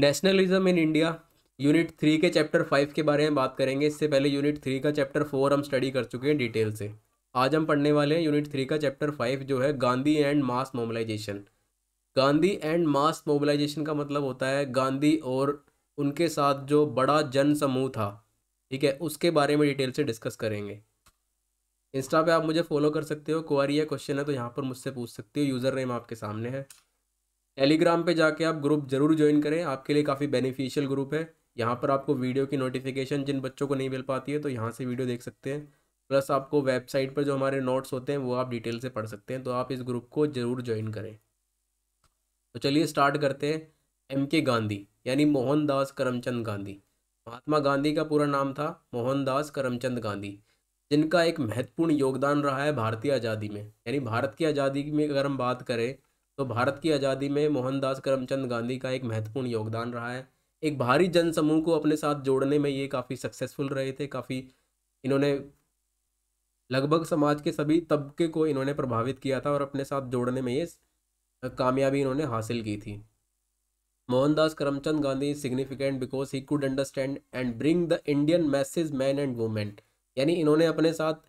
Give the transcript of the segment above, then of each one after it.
nationalism in India unit three के chapter five के बारे में बात करेंगे इससे पहले यूनिट थ्री का चैप्टर फोर हम स्टडी कर चुके हैं डिटेल से आज हम पढ़ने वाले हैं यूनिट थ्री का चैप्टर फाइव जो है Gandhi and mass mobilisation Gandhi and mass mobilisation का मतलब होता है गांधी और उनके साथ जो बड़ा जन समूह था ठीक है उसके बारे में डिटेल से डिस्कस करेंगे इंस्टा पे आप मुझे फॉलो कर सकते हो क्वारी या क्वेश्चन है तो यहाँ पर मुझसे पूछ सकते हो यूज़र नेम आपके सामने है टेलीग्राम पे जाके आप ग्रुप जरूर ज्वाइन करें आपके लिए काफ़ी बेनिफिशियल ग्रुप है यहाँ पर आपको वीडियो की नोटिफिकेशन जिन बच्चों को नहीं मिल पाती है तो यहाँ से वीडियो देख सकते हैं प्लस आपको वेबसाइट पर जो हमारे नोट्स होते हैं वो आप डिटेल से पढ़ सकते हैं तो आप इस ग्रुप को ज़रूर ज्वाइन करें तो चलिए स्टार्ट करते हैं एम के गांधी यानी मोहनदास करमचंद गांधी महात्मा गांधी का पूरा नाम था मोहनदास करमचंद गांधी जिनका एक महत्वपूर्ण योगदान रहा है भारतीय आज़ादी में यानी भारत की आज़ादी में अगर हम बात करें तो भारत की आज़ादी में मोहनदास करमचंद गांधी का एक महत्वपूर्ण योगदान रहा है एक भारी जन समूह को अपने साथ जोड़ने में ये काफ़ी सक्सेसफुल रहे थे काफ़ी इन्होंने लगभग समाज के सभी तबके को इन्होंने प्रभावित किया था और अपने साथ जोड़ने में ये कामयाबी इन्होंने हासिल की थी Mohandas Karamchand Gandhi significant because he could understand and bring the Indian message man and women यानी इन्होंने अपने साथ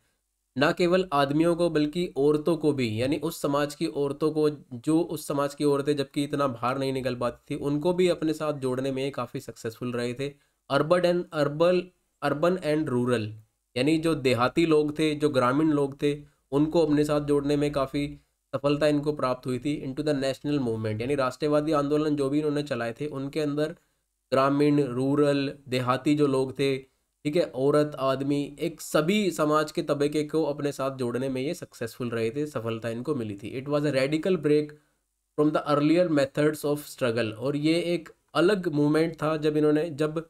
ना केवल आदमियों को बल्कि औरतों को भी यानी उस समाज की औरतों को जो उस समाज की औरतें जबकि इतना बाहर नहीं निकल पाती थी उनको भी अपने साथ जोड़ने में काफ़ी सक्सेसफुल रहे थे urban and urban urban and rural यानी जो देहाती लोग थे जो ग्रामीण लोग थे उनको अपने साथ जोड़ने में काफ़ी सफलता इनको प्राप्त हुई थी इनटू द नेशनल मूवमेंट यानी राष्ट्रवादी आंदोलन जो भी इन्होंने चलाए थे उनके अंदर ग्रामीण रूरल देहाती जो लोग थे ठीक है औरत आदमी एक सभी समाज के तबके को अपने साथ जोड़ने में ये सक्सेसफुल रहे थे सफलता इनको मिली थी it was a radical break from the earlier methods of struggle और ये एक अलग मूवमेंट था जब इन्होंने जब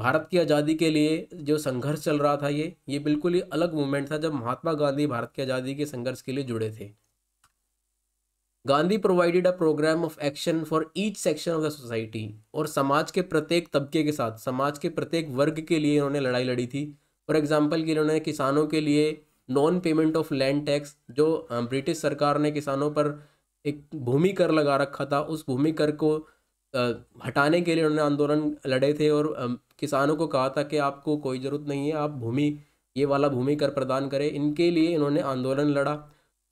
भारत की आज़ादी के लिए जो संघर्ष चल रहा था ये ये बिल्कुल ही अलग मूवमेंट था जब महात्मा गांधी भारत की आज़ादी के संघर्ष के लिए जुड़े थे Gandhi provided a programme of action for each section of the society और समाज के प्रत्येक तबके के साथ समाज के प्रत्येक वर्ग के लिए इन्होंने लड़ाई लड़ी थी फॉर एग्जाम्पल कि इन्होंने किसानों के लिए non payment of land tax जो ब्रिटिश सरकार ने किसानों पर एक भूमि कर लगा रखा था उस भूमि कर को हटाने के लिए उन्होंने आंदोलन लड़े थे और किसानों को कहा था कि आपको कोई ज़रूरत नहीं है आप भूमि ये वाला भूमि कर प्रदान करें इनके लिए इन्होंने आंदोलन लड़ा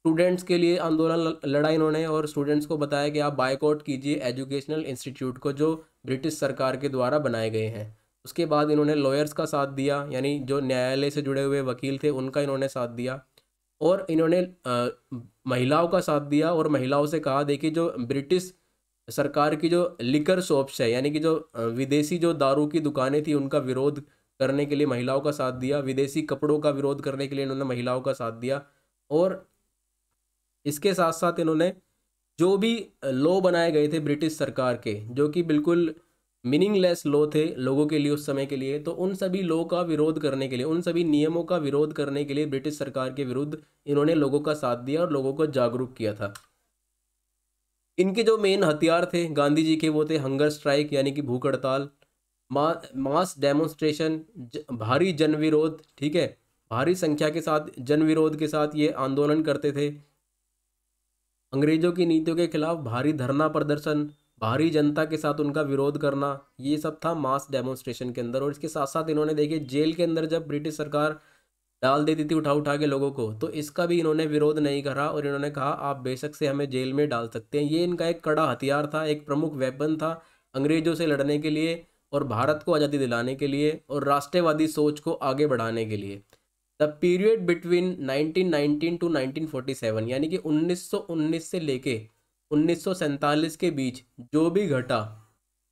स्टूडेंट्स के लिए आंदोलन लड़ा इन्होंने और स्टूडेंट्स को बताया कि आप बाइकआउट कीजिए एजुकेशनल इंस्टीट्यूट को जो ब्रिटिश सरकार के द्वारा बनाए गए हैं उसके बाद इन्होंने लॉयर्स का साथ दिया यानी जो न्यायालय से जुड़े हुए वकील थे उनका इन्होंने साथ दिया और इन्होंने महिलाओं का साथ दिया और महिलाओं से कहा देखिए जो ब्रिटिश सरकार की जो लिकर शॉप्स है यानी कि जो विदेशी जो दारू की दुकानें थी उनका विरोध करने के लिए महिलाओं का साथ दिया विदेशी कपड़ों का विरोध करने के लिए इन्होंने महिलाओं का साथ दिया और इसके साथ साथ इन्होंने जो भी लॉ बनाए गए थे ब्रिटिश सरकार के जो कि बिल्कुल मीनिंगलेस लॉ थे लोगों के लिए उस समय के लिए तो उन सभी लॉ का विरोध करने के लिए उन सभी नियमों का विरोध करने के लिए ब्रिटिश सरकार के विरुद्ध इन्होंने लोगों का साथ दिया और लोगों को जागरूक किया था इनके जो मेन हथियार थे गांधी जी के वो थे हंगर स्ट्राइक यानी कि भूख हड़ताल मा, मास डेमोन्स्ट्रेशन भारी जनविरोध ठीक है भारी संख्या के साथ जनविरोध के साथ ये आंदोलन करते थे अंग्रेजों की नीतियों के खिलाफ भारी धरना प्रदर्शन भारी जनता के साथ उनका विरोध करना ये सब था मास डेमोन्स्ट्रेशन के अंदर और इसके साथ साथ इन्होंने देखिए जेल के अंदर जब ब्रिटिश सरकार डाल देती थी उठा उठा के लोगों को तो इसका भी इन्होंने विरोध नहीं करा और इन्होंने कहा आप बेशक से हमें जेल में डाल सकते हैं ये इनका एक कड़ा हथियार था एक प्रमुख वेपन था अंग्रेजों से लड़ने के लिए और भारत को आज़ादी दिलाने के लिए और राष्ट्रवादी सोच को आगे बढ़ाने के लिए द पीरियड बिटवीन 1919 टू 1947 यानी कि 1919 से लेके उन्नीस के बीच जो भी घटा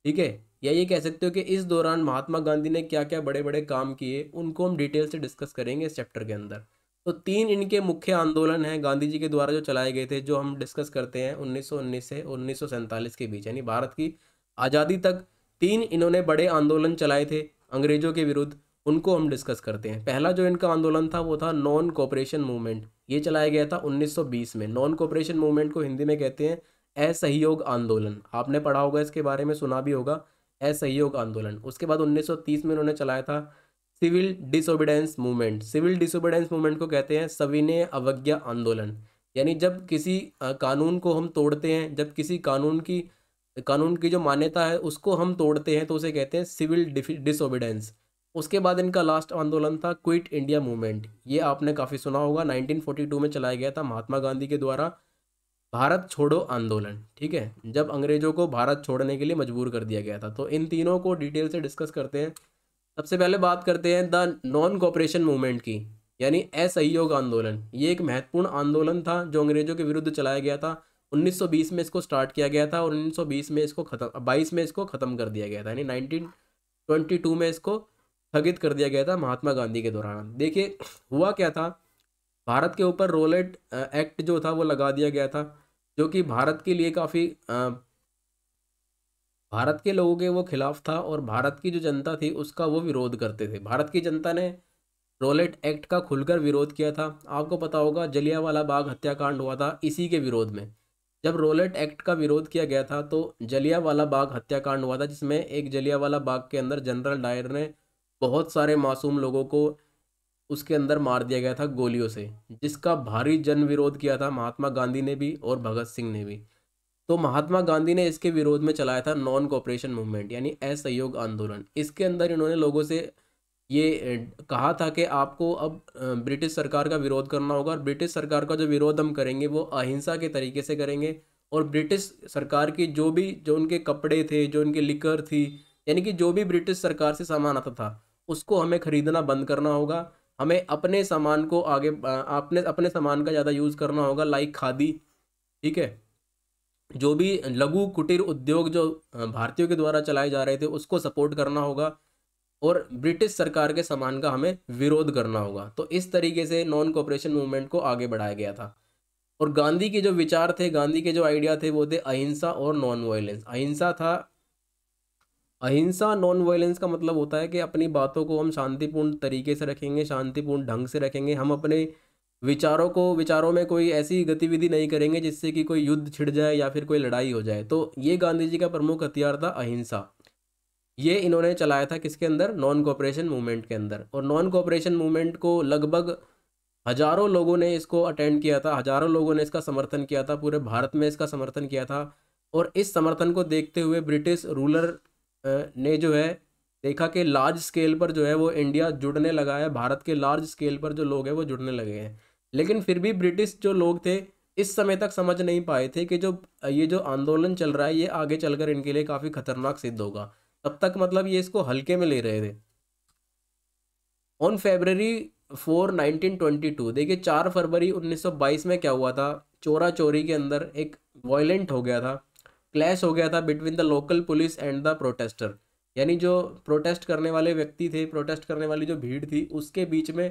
ठीक है या ये कह सकते हो कि इस दौरान महात्मा गांधी ने क्या क्या बड़े बड़े काम किए उनको हम डिटेल से डिस्कस करेंगे इस चैप्टर के अंदर तो तीन इनके मुख्य आंदोलन हैं गांधी जी के द्वारा जो चलाए गए थे जो हम डिस्कस करते हैं 1919 से उन्नीस के बीच यानी भारत की आज़ादी तक तीन इन्होंने बड़े आंदोलन चलाए थे अंग्रेजों के विरुद्ध उनको हम डिस्कस करते हैं पहला जो इनका आंदोलन था वो था नॉन कॉपरेशन मूवमेंट ये चलाया गया था 1920 में नॉन कॉपरेशन मूवमेंट को हिंदी में कहते हैं असहयोग आंदोलन आपने पढ़ा होगा इसके बारे में सुना भी होगा असहयोग आंदोलन उसके बाद 1930 में उन्होंने चलाया था civil disobedience movement civil disobedience movement को कहते हैं सविनय अवज्ञा आंदोलन यानी जब किसी कानून को हम तोड़ते हैं जब किसी कानून की कानून की जो मान्यता है उसको हम तोड़ते हैं तो उसे कहते हैं सिविल डिसोबिडेंस उसके बाद इनका लास्ट आंदोलन था क्विट इंडिया मूवमेंट ये आपने काफ़ी सुना होगा 1942 में चलाया गया था महात्मा गांधी के द्वारा भारत छोड़ो आंदोलन ठीक है जब अंग्रेज़ों को भारत छोड़ने के लिए मजबूर कर दिया गया था तो इन तीनों को डिटेल से डिस्कस करते हैं सबसे पहले बात करते हैं द नॉन कॉपरेशन मूवमेंट की यानी असहयोग आंदोलन ये एक महत्वपूर्ण आंदोलन था जो अंग्रेज़ों के विरुद्ध चलाया गया था 1920 में इसको स्टार्ट किया गया था और 1920 में इसको खत्म 22 में इसको ख़त्म कर दिया गया था यानी 1922 में इसको स्थगित कर दिया गया था महात्मा गांधी के दौरान देखिए हुआ क्या था भारत के ऊपर रोलेट एक्ट जो था वो लगा दिया गया था जो कि भारत के लिए काफ़ी भारत के लोगों के वो खिलाफ था और भारत की जो जनता थी उसका वो विरोध करते थे भारत की जनता ने रोलेट एक्ट का खुलकर विरोध किया था आपको पता होगा जलियावाला बाग हत्याकांड हुआ था इसी के विरोध में जब रोलेट एक्ट का विरोध किया गया था तो जलियावाला बाग हत्याकांड हुआ था जिसमें एक जलियावाला बाग के अंदर जनरल डायर ने बहुत सारे मासूम लोगों को उसके अंदर मार दिया गया था गोलियों से जिसका भारी जन विरोध किया था महात्मा गांधी ने भी और भगत सिंह ने भी तो महात्मा गांधी ने इसके विरोध में चलाया था नॉन कॉपरेशन मूवमेंट यानी असहयोग आंदोलन इसके अंदर इन्होंने लोगों से ये कहा था कि आपको अब ब्रिटिश सरकार का विरोध करना होगा और ब्रिटिश सरकार का जो विरोध हम करेंगे वो अहिंसा के तरीके से करेंगे और ब्रिटिश सरकार की जो भी जो उनके कपड़े थे जो उनकी लिकर थी यानी कि जो भी ब्रिटिश सरकार से सामान आता था उसको हमें ख़रीदना बंद करना होगा हमें अपने सामान को आगे अपने अपने सामान का ज़्यादा यूज़ करना होगा लाइक खादी ठीक है जो भी लघु कुटीर उद्योग जो भारतीयों के द्वारा चलाए जा रहे थे उसको सपोर्ट करना होगा और ब्रिटिश सरकार के सामान का हमें विरोध करना होगा तो इस तरीके से नॉन कॉपरेशन मूवमेंट को आगे बढ़ाया गया था और गांधी के जो विचार थे गांधी के जो आइडिया थे वो थे अहिंसा और नॉन वायलेंस अहिंसा था अहिंसा नॉन वायलेंस का मतलब होता है कि अपनी बातों को हम शांतिपूर्ण तरीके से रखेंगे शांतिपूर्ण ढंग से रखेंगे हम अपने विचारों को विचारों में कोई ऐसी गतिविधि नहीं करेंगे जिससे कि कोई युद्ध छिड़ जाए या फिर कोई लड़ाई हो जाए तो ये गांधी जी का प्रमुख हथियार था अहिंसा ये इन्होंने चलाया था किसके अंदर नॉन कॉपरेशन मूवमेंट के अंदर और नॉन कॉपरेशन मूवमेंट को लगभग हजारों लोगों ने इसको अटेंड किया था हजारों लोगों ने इसका समर्थन किया था पूरे भारत में इसका समर्थन किया था और इस समर्थन को देखते हुए ब्रिटिश रूलर ने जो है देखा कि लार्ज स्केल पर जो है वो इंडिया जुड़ने लगा है भारत के लार्ज स्केल पर जो लोग हैं वो जुड़ने लगे हैं लेकिन फिर भी ब्रिटिश जो लोग थे इस समय तक समझ नहीं पाए थे कि जो ये जो आंदोलन चल रहा है ये आगे चलकर इनके लिए काफ़ी खतरनाक सिद्ध होगा तब तक मतलब ये इसको हल्के में ले रहे थे on February four nineteen twenty two देखिए चार फरवरी उन्नीस सौ बाईस में क्या हुआ था चोरा चोरी के अंदर एक वॉयलेंट हो गया था क्लैश हो गया था between the local police and the protester यानी जो प्रोटेस्ट करने वाले व्यक्ति थे प्रोटेस्ट करने वाली जो भीड़ थी उसके बीच में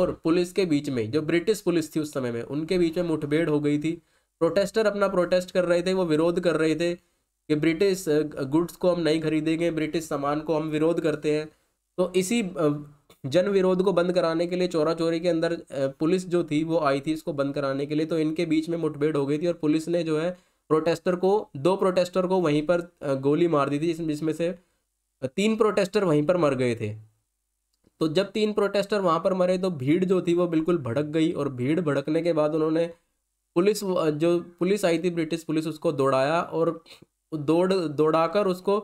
और पुलिस के बीच में जो ब्रिटिश पुलिस थी उस समय में उनके बीच में मुठभेड़ हो गई थी प्रोटेस्टर अपना प्रोटेस्ट कर रहे थे वो विरोध कर रहे थे कि ब्रिटिश गुड्स को हम नहीं खरीदेंगे ब्रिटिश सामान को हम विरोध करते हैं तो इसी जन विरोध को बंद कराने के लिए चोरा चोरी के अंदर पुलिस जो थी वो आई थी इसको बंद कराने के लिए तो इनके बीच में मुठभेड़ हो गई थी और पुलिस ने जो है प्रोटेस्टर को दो प्रोटेस्टर को वहीं पर गोली मार दी थी जिसमें से तीन प्रोटेस्टर वहीं पर मर गए थे तो जब तीन प्रोटेस्टर वहाँ पर मरे तो भीड़ जो थी वो बिल्कुल भड़क गई और भीड़ भड़कने के बाद उन्होंने पुलिस जो पुलिस आई थी ब्रिटिश पुलिस उसको दौड़ाया और दौड़ दौड़ाकर उसको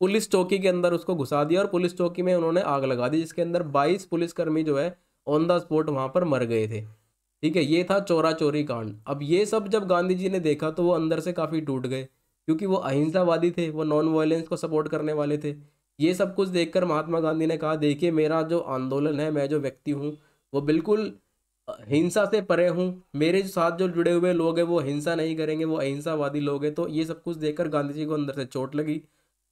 पुलिस चौकी के अंदर उसको घुसा दिया और पुलिस चौकी में उन्होंने आग लगा दी जिसके अंदर 22 पुलिसकर्मी जो है ऑन द स्पॉट वहाँ पर मर गए थे ठीक है ये था चोरा चोरी कांड अब ये सब जब गांधी जी ने देखा तो वो अंदर से काफ़ी टूट गए क्योंकि वो अहिंसावादी थे वो नॉन वायलेंस को सपोर्ट करने वाले थे ये सब कुछ देखकर महात्मा गांधी ने कहा देखिए मेरा जो आंदोलन है मैं जो व्यक्ति हूँ वो बिल्कुल हिंसा से परे हूँ मेरे साथ जो जुड़े हुए लोग हैं वो हिंसा नहीं करेंगे वो अहिंसावादी लोग हैं तो ये सब कुछ देखकर गांधी जी को अंदर से चोट लगी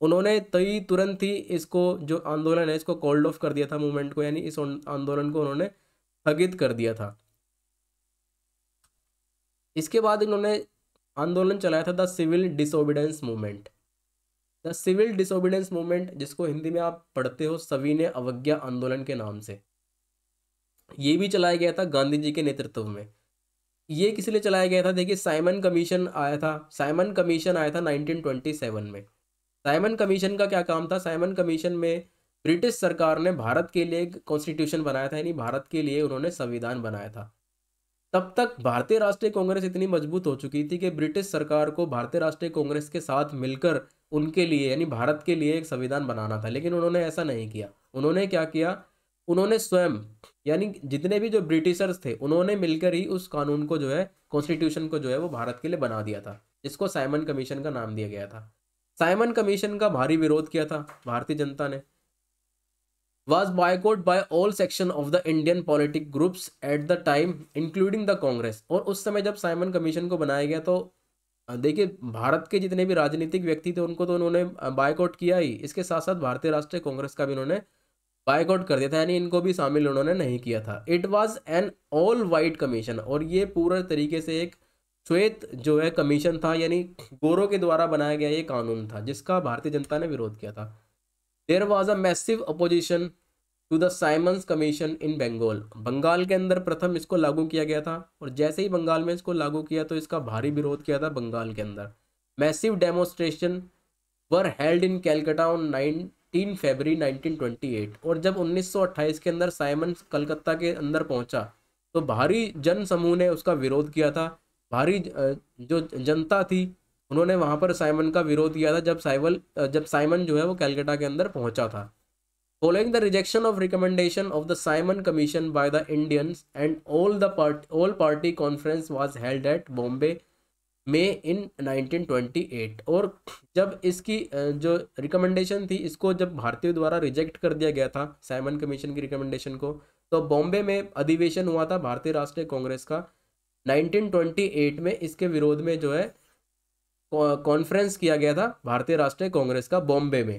उन्होंने तई तुरंत ही इसको जो आंदोलन है इसको कोल्ड ऑफ कर दिया था मूवमेंट को यानी इस आंदोलन को उन्होंने स्थगित कर दिया था इसके बाद इन्होंने आंदोलन चलाया था the civil disobedience movement the civil disobedience movement जिसको हिंदी में आप पढ़ते हो सविनय अवज्ञा आंदोलन के नाम से ये भी चलाया गया था गांधी जी के नेतृत्व में ये किस लिए चलाया गया था देखिए साइमन कमीशन आया था साइमन कमीशन आया था 1927 में साइमन कमीशन का क्या काम था साइमन कमीशन में ब्रिटिश सरकार ने भारत के लिए एक कॉन्स्टिट्यूशन बनाया था यानी भारत के लिए उन्होंने संविधान बनाया था तब तक भारतीय राष्ट्रीय कांग्रेस इतनी मजबूत हो चुकी थी कि ब्रिटिश सरकार को भारतीय राष्ट्रीय कांग्रेस के साथ मिलकर उनके लिए यानी भारत के लिए एक संविधान बनाना था लेकिन उन्होंने ऐसा नहीं किया उन्होंने क्या किया उन्होंने स्वयं यानी जितने भी जो ब्रिटिशर्स थे उन्होंने मिलकर ही उस कानून को जो है कॉन्स्टिट्यूशन को जो है वो भारत के लिए बना दिया था इसको साइमन कमीशन का नाम दिया गया था साइमन कमीशन का भारी विरोध किया था भारतीय जनता ने was boycotted by all section of the Indian politic groups at the time including the Congress और उस समय जब साइमन कमीशन को बनाया गया तो देखिए भारत के जितने भी राजनीतिक व्यक्ति थे उनको तो उन्होंने बायकॉट किया ही इसके साथ साथ भारतीय राष्ट्रीय कांग्रेस का भी उन्होंने बायकॉट कर दिया था यानी इनको भी शामिल उन्होंने नहीं किया था it was an all white commission और ये पूरे तरीके से एक श्वेत जो है कमीशन था यानी गोरों के द्वारा बनाया गया ये कानून था जिसका भारतीय जनता ने विरोध किया था there was a massive opposition to the Simon's commission in Bengal Bengal के अंदर प्रथम इसको लागू किया गया था और जैसे ही बंगाल में इसको लागू किया तो इसका भारी विरोध किया था बंगाल के अंदर massive demonstration were held in Calcutta on nineteen February 1928 और जब 1928 के अंदर साइमन कलकत्ता के अंदर पहुंचा तो भारी जन समूह ने उसका विरोध किया था भारी जो जनता थी उन्होंने वहाँ पर साइमन का विरोध किया था जब साइवल जब साइमन जो है वो कैलकाटा के अंदर पहुँचा था following the rejection of recommendation of the Simon commission by the Indians and all the part all party conference was held at Bombay May in eight और जब इसकी जो रिकमेंडेशन थी इसको जब भारतीयों द्वारा रिजेक्ट कर दिया गया था साइमन कमीशन की रिकमेंडेशन को तो बॉम्बे में अधिवेशन हुआ था भारतीय राष्ट्रीय कांग्रेस का 1928 में इसके विरोध में जो है कॉन्फ्रेंस किया गया था भारतीय राष्ट्रीय कांग्रेस का बॉम्बे में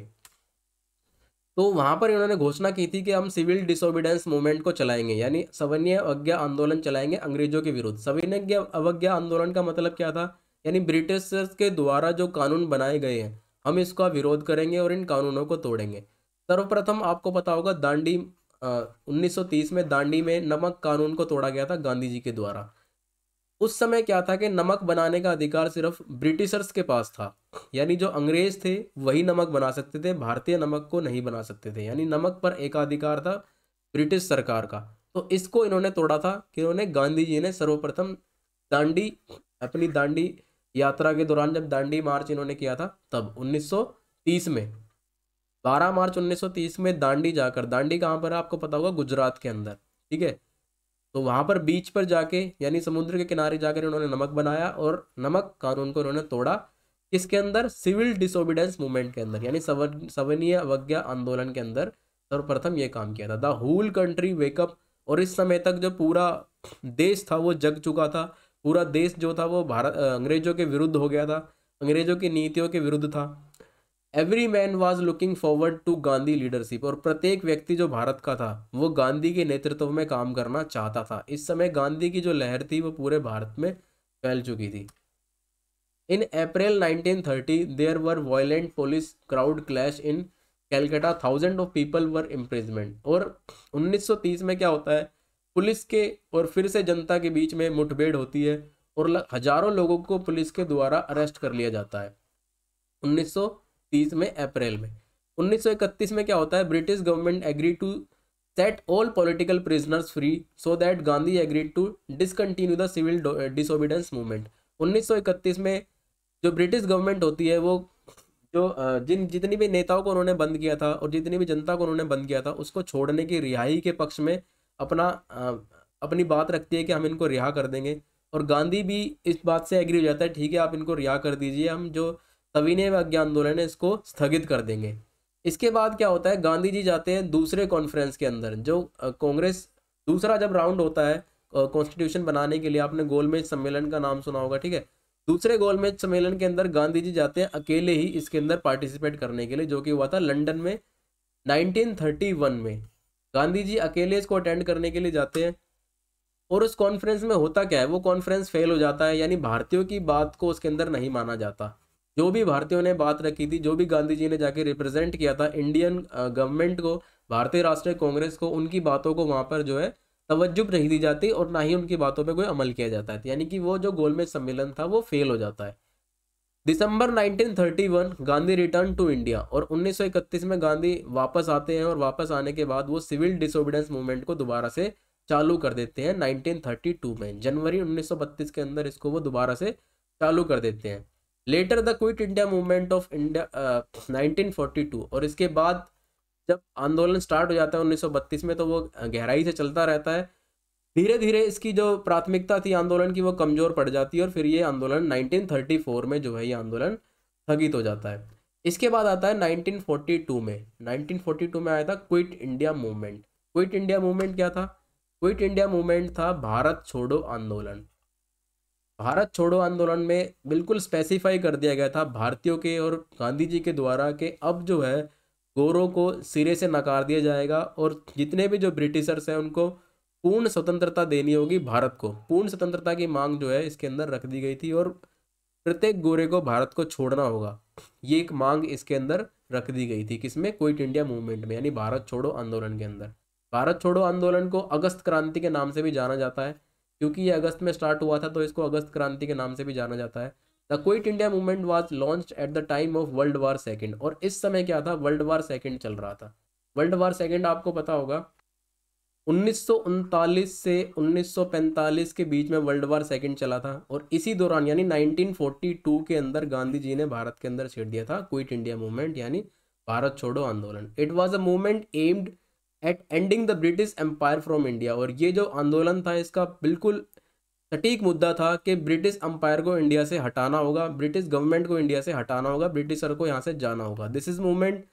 तो वहाँ पर इन्होंने घोषणा की थी कि हम सिविल डिसोबिडेंस मूवमेंट को चलाएंगे यानी सविनय अवज्ञा आंदोलन चलाएंगे अंग्रेजों के विरुद्ध सविनय अवज्ञा आंदोलन का मतलब क्या था यानी ब्रिटिशर्स के द्वारा जो कानून बनाए गए हैं हम इसका विरोध करेंगे और इन कानूनों को तोड़ेंगे सर्वप्रथम आपको पता होगा दांडी उन्नीस में दांडी में नमक कानून को तोड़ा गया था गांधी जी के द्वारा उस समय क्या था कि नमक बनाने का अधिकार सिर्फ ब्रिटिशर्स के पास था यानी जो अंग्रेज थे वही नमक बना सकते थे भारतीय नमक को नहीं बना सकते थे यानी नमक पर एकाधिकार था ब्रिटिश सरकार का तो इसको इन्होंने तोड़ा था कि इन्होंने गांधी जी ने सर्वप्रथम दांडी अपनी दांडी यात्रा के दौरान जब दांडी मार्च इन्होंने किया था तब 1930 में 12 मार्च 1930 में दांडी जाकर दांडी कहाँ पर है आपको पता होगा गुजरात के अंदर ठीक है तो वहाँ पर बीच पर जाके यानी समुद्र के किनारे जाकर उन्होंने नमक बनाया और नमक कानून को उन्होंने तोड़ा किसके अंदर सिविल डिसोबिडेंस मूवमेंट के अंदर यानी सवनीय अवज्ञा आंदोलन के अंदर सर्वप्रथम ये काम किया था द होल कंट्री वेकअप और इस समय तक जो पूरा देश था वो जग चुका था पूरा देश जो था वो भारत अंग्रेजों के विरुद्ध हो गया था अंग्रेजों की नीतियों के विरुद्ध था every man was looking forward to Gandhi leadership और प्रत्येक व्यक्ति जो भारत का था वो गांधी के नेतृत्व में काम करना चाहता था इस समय गांधी की जो लहर थी वो पूरे भारत में फैल चुकी थी in April 1930 there were violent police crowd clash in Calcutta thousand of people were imprisonment और 1930 में क्या होता है पुलिस के और फिर से जनता के बीच में मुठभेड़ होती है और हजारों लोगों को पुलिस के द्वारा अरेस्ट कर लिया जाता है 1930 तीस में अप्रैल में 1931 में क्या होता है British government agree to set all political prisoners free so that Gandhi agree to discontinue the civil disobedience movement 1931 में जो ब्रिटिश गवर्नमेंट होती है वो जो uh, जिन जितनी भी नेताओं को उन्होंने बंद किया था और जितनी भी जनता को उन्होंने बंद किया था उसको छोड़ने की रिहाई के पक्ष में अपना uh, अपनी बात रखती है कि हम इनको रिहा कर देंगे और गांधी भी इस बात से एग्री हो जाता है ठीक है आप इनको रिहा कर दीजिए हम जो सविनय अज्ञान आंदोलन है इसको स्थगित कर देंगे इसके बाद क्या होता है गांधी जी जाते हैं दूसरे कॉन्फ्रेंस के अंदर जो कांग्रेस दूसरा जब राउंड होता है कॉन्स्टिट्यूशन बनाने के लिए आपने गोलमेज सम्मेलन का नाम सुना होगा ठीक है दूसरे गोलमेज सम्मेलन के अंदर गांधी जी जाते हैं अकेले ही इसके अंदर पार्टिसिपेट करने के लिए जो कि हुआ था लंडन में नाइनटीन में गांधी जी अकेले इसको अटेंड करने के लिए जाते हैं और उस कॉन्फ्रेंस में होता क्या है वो कॉन्फ्रेंस फेल हो जाता है यानी भारतीयों की बात को उसके अंदर नहीं माना जाता जो भी भारतीयों ने बात रखी थी जो भी गांधी जी ने जाके रिप्रेजेंट किया था इंडियन गवर्नमेंट uh, को भारतीय राष्ट्रीय कांग्रेस को उनकी बातों को वहाँ पर जो है तवज्जुब नहीं दी जाती और ना ही उनकी बातों पर कोई अमल किया जाता है यानी कि वो जो गोलमेज सम्मेलन था वो फेल हो जाता है दिसंबर 1931 गांधी रिटर्न टू इंडिया और 1931 में गांधी वापस आते हैं और वापस आने के बाद वो सिविल डिसोबिडेंस मूवमेंट को दोबारा से चालू कर देते हैं 1932 में जनवरी 1932 के अंदर इसको वो दोबारा से चालू कर देते हैं later the quit India movement of India nineteen forty two और इसके बाद जब आंदोलन स्टार्ट हो जाता है उन्नीस सौ बत्तीस में तो वो गहराई से चलता रहता है धीरे धीरे इसकी जो प्राथमिकता थी आंदोलन की वो कमज़ोर पड़ जाती है और फिर ये आंदोलन नाइनटीन थर्टी फोर में जो है ये आंदोलन स्थगित हो जाता है इसके बाद आता है नाइनटीन फोर्टी टू में नाइनटीन फोर्टी टू में आया था quit India movement quit India movement क्या था क्विट इंडिया मूवमेंट था भारत छोड़ो आंदोलन भारत छोड़ो आंदोलन में बिल्कुल स्पेसिफाई कर दिया गया था भारतीयों के और गांधी जी के द्वारा कि अब जो है गोरों को सिरे से नकार दिया जाएगा और जितने भी जो ब्रिटिशर्स हैं उनको पूर्ण स्वतंत्रता देनी होगी भारत को पूर्ण स्वतंत्रता की मांग जो है इसके अंदर रख दी गई थी और प्रत्येक गोरे को भारत को छोड़ना होगा ये एक मांग इसके अंदर रख दी गई थी किसमें क्विट इंडिया मूवमेंट में यानी भारत छोड़ो आंदोलन के अंदर भारत छोड़ो आंदोलन को अगस्त क्रांति के नाम से भी जाना जाता है क्योंकि ये अगस्त में स्टार्ट हुआ था तो इसको अगस्त क्रांति के नाम से भी जाना जाता है the quit India movement was launch at the time of world war second और इस समय क्या था वर्ल्ड वार सेकेंड चल रहा था वर्ल्ड वार सेकेंड आपको पता होगा उन्नीस से 1945 के बीच में वर्ल्ड वार सेकेंड चला था और इसी दौरान यानी 1942 के अंदर गांधी जी ने भारत के अंदर छेड़ दिया था क्विट इंडिया मूवमेंट यानी भारत छोड़ो आंदोलन it was a movement aimed at ending the British empire from India और ये जो आंदोलन था इसका बिल्कुल सटीक मुद्दा था कि ब्रिटिश अम्पायर को इंडिया से हटाना होगा ब्रिटिश गवर्नमेंट को इंडिया से हटाना होगा ब्रिटिशर को यहाँ से जाना होगा this is movement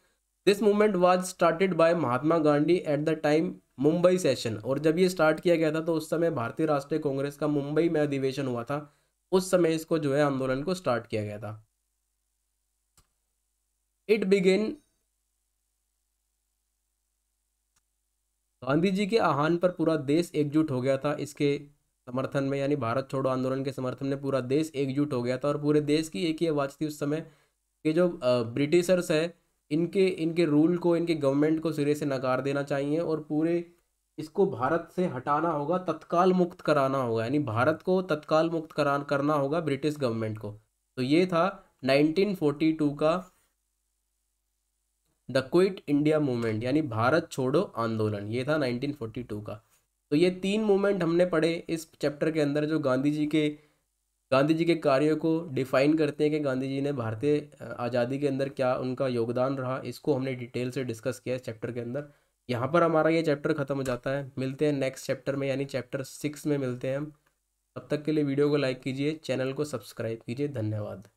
this movement was started by Mahatma Gandhi at the time Mumbai session और जब ये स्टार्ट किया गया था तो उस समय भारतीय राष्ट्रीय कांग्रेस का मुंबई में अधिवेशन हुआ था उस समय इसको जो है आंदोलन को स्टार्ट किया गया था इट बिगेन गांधी जी के आह्वान पर पूरा देश एकजुट हो गया था इसके समर्थन में यानी भारत छोड़ो आंदोलन के समर्थन में पूरा देश एकजुट हो गया था और पूरे देश की एक ही आवाज़ थी उस समय कि जो ब्रिटिशर्स है इनके इनके रूल को इनके गवर्नमेंट को सिरे से नकार देना चाहिए और पूरे इसको भारत से हटाना होगा तत्काल मुक्त कराना होगा यानी भारत को तत्काल मुक्त करा करना होगा ब्रिटिश गवर्नमेंट को तो ये था 1942 का द क्विट इंडिया मूवमेंट यानी भारत छोड़ो आंदोलन ये था 1942 का तो ये तीन मूवमेंट हमने पढ़े इस चैप्टर के अंदर जो गांधी जी के गांधी जी के कार्यों को डिफाइन करते हैं कि गांधी जी ने भारतीय आज़ादी के अंदर क्या उनका योगदान रहा इसको हमने डिटेल से डिस्कस किया इस चैप्टर के अंदर यहाँ पर हमारा ये चैप्टर ख़त्म हो जाता है मिलते हैं नेक्स्ट चैप्टर में यानी चैप्टर सिक्स में मिलते हैं हम तब तक के लिए वीडियो को लाइक कीजिए चैनल को सब्सक्राइब कीजिए धन्यवाद